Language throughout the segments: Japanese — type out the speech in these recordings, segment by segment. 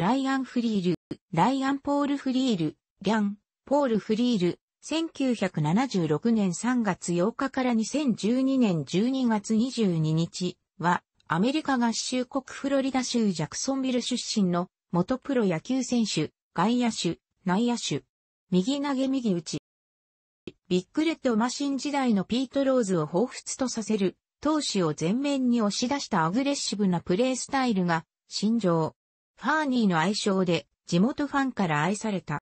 ライアン・フリール、ライアン・ポール・フリール、リャン、ポール・フリール、1976年3月8日から2012年12月22日は、アメリカ合衆国フロリダ州ジャクソンビル出身の元プロ野球選手、外野手、内野手、右投げ右打ち。ビッグレッドマシン時代のピート・ローズを彷彿とさせる、投手を前面に押し出したアグレッシブなプレースタイルが、心情、ファーニーの愛称で地元ファンから愛された。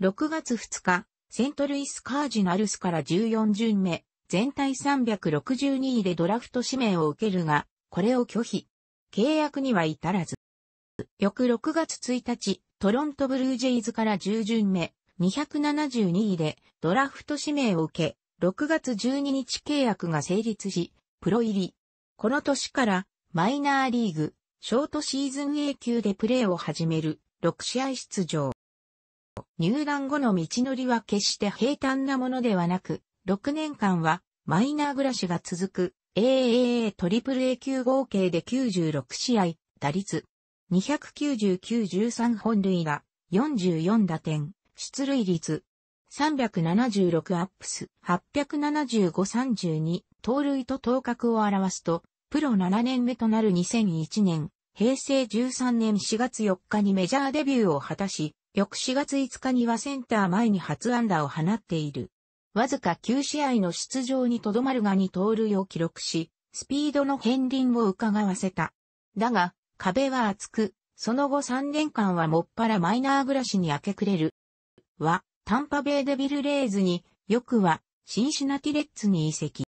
6月2日、セントルイスカージナルスから14巡目、全体362位でドラフト指名を受けるが、これを拒否。契約には至らず。翌6月1日、トロントブルージェイズから10巡目、272位でドラフト指名を受け、6月12日契約が成立し、プロ入り。この年からマイナーリーグ、ショートシーズン A 級でプレーを始める6試合出場。入団後の道のりは決して平坦なものではなく、6年間はマイナー暮らしが続く AAA トリプル A 級合計で96試合、打率299-13本塁打、44打点、出塁率376アップス、875-32、盗塁と頭角を表すと、プロ7年目となる2001年、平成13年4月4日にメジャーデビューを果たし、翌4月5日にはセンター前に初安打を放っている。わずか9試合の出場にとどまるがに盗塁を記録し、スピードの片鱗を伺わせた。だが、壁は厚く、その後3年間はもっぱらマイナー暮らしに明け暮れる。は、タンパベイデビルレーズに、よくは、シンシナティレッツに移籍。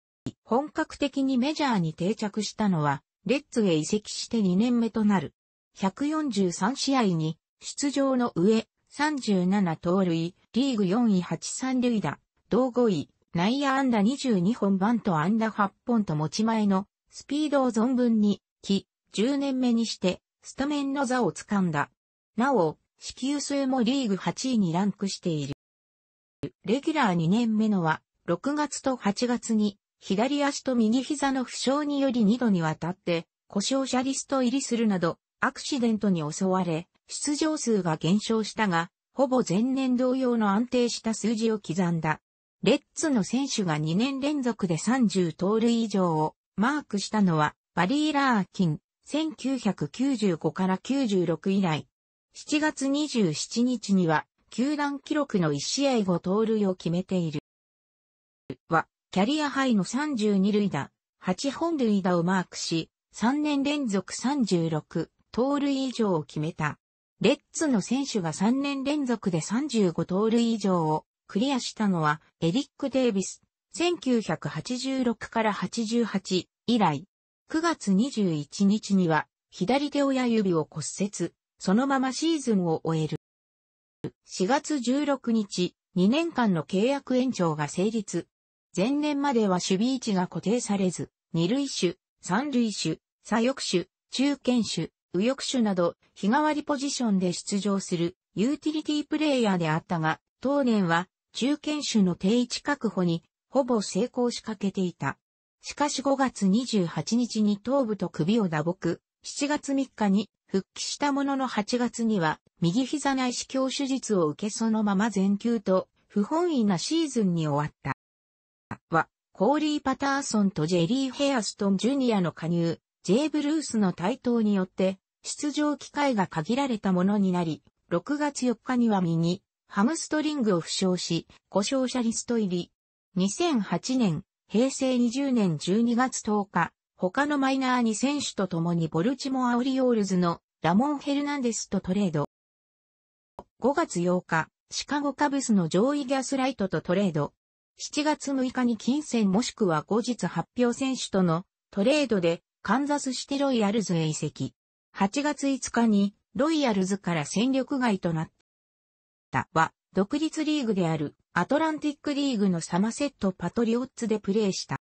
本格的にメジャーに定着したのは、レッツへ移籍して2年目となる。143試合に出場の上、37盗塁、リーグ4位8三塁打、同5位、内野安打22本番と安打8本と持ち前のスピードを存分に、き、10年目にして、スタメンの座を掴んだ。なお、支給数もリーグ8位にランクしている。レギュラー2年目のは、6月と8月に左足と右膝の負傷により2度にわたって、故障者リスト入りするなど、アクシデントに襲われ、出場数が減少したが、ほぼ前年同様の安定した数字を刻んだ。レッツの選手が2年連続で30盗塁以上をマークしたのは、バリー・ラーキン、1995から96以来。7月27日には、球団記録の1試合5盗塁を決めている。キャリアハイの32塁打、8本塁打をマークし、3年連続36、盗塁以上を決めた。レッツの選手が3年連続で35盗塁以上をクリアしたのはエリック・デイビス、1986から88以来、9月21日には左手親指を骨折、そのままシーズンを終える。4月16日、2年間の契約延長が成立。前年までは守備位置が固定されず、二塁手、三塁手、左翼手、中堅手、右翼手など、日替わりポジションで出場するユーティリティプレイヤーであったが、当年は中堅手の定位置確保にほぼ成功しかけていた。しかし5月28日に頭部と首を打撲、7月3日に復帰したものの8月には右膝内視鏡手術を受けそのまま全休と不本意なシーズンに終わった。は、コーリー・パターソンとジェリー・ヘアストン・ジュニアの加入、ジェイ・ブルースの台頭によって、出場機会が限られたものになり、6月4日には右、ハムストリングを負傷し、故障者リスト入り。2008年、平成20年12月10日、他のマイナーに選手と共にボルチモア・オリオールズのラモン・ヘルナンデスとトレード。5月8日、シカゴカブスのジョーイ・ギャスライトとトレード。7月6日に金銭もしくは後日発表選手とのトレードでカンザスシテロイヤルズへ移籍。8月5日にロイヤルズから戦力外となった。は、独立リーグであるアトランティックリーグのサマセットパトリオッツでプレーした。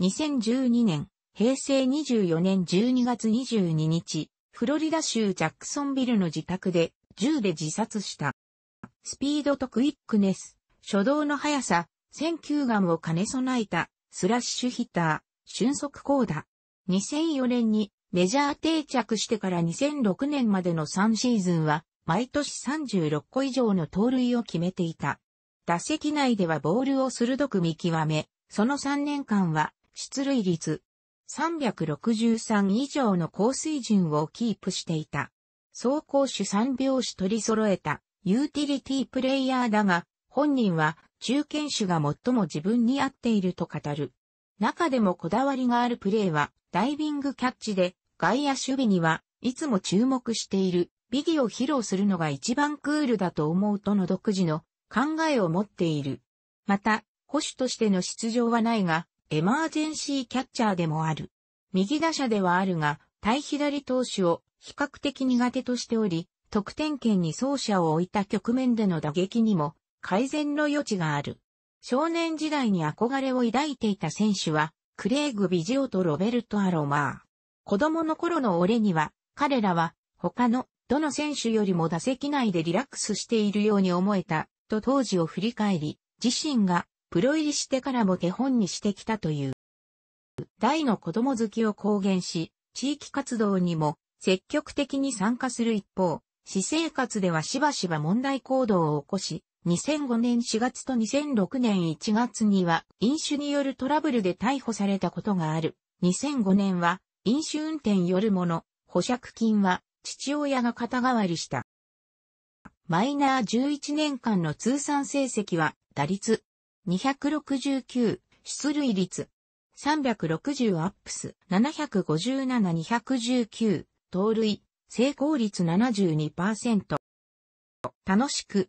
2012年、平成24年12月22日、フロリダ州ジャックソンビルの自宅で銃で自殺した。スピードとクイックネス、初動の速さ、1球眼を兼ね備えた、スラッシュヒッター、俊足高打。2004年にメジャー定着してから2006年までの3シーズンは、毎年36個以上の盗塁を決めていた。打席内ではボールを鋭く見極め、その3年間は出塁率363以上の高水準をキープしていた。走行手3拍子取り揃えたユーティリティプレイヤーだが、本人は中堅手が最も自分に合っていると語る。中でもこだわりがあるプレーは、ダイビングキャッチで、外野守備には、いつも注目している、ビギを披露するのが一番クールだと思うとの独自の考えを持っている。また、保守としての出場はないが、エマージェンシーキャッチャーでもある。右打者ではあるが、対左投手を比較的苦手としており、得点圏に走者を置いた局面での打撃にも改善の余地がある。少年時代に憧れを抱いていた選手は、クレイグ・ビジオとロベルト・アロマー。子供の頃の俺には、彼らは、他の、どの選手よりも打席内でリラックスしているように思えた、と当時を振り返り、自身が、プロ入りしてからも手本にしてきたという。大の子供好きを公言し、地域活動にも積極的に参加する一方、私生活ではしばしば問題行動を起こし、2005年4月と2006年1月には飲酒によるトラブルで逮捕されたことがある。2005年は飲酒運転よるもの、保釈金は父親が肩代わりした。マイナー11年間の通算成績は打率269、出塁率360アップス757219、盗塁、成功率72%。楽しく、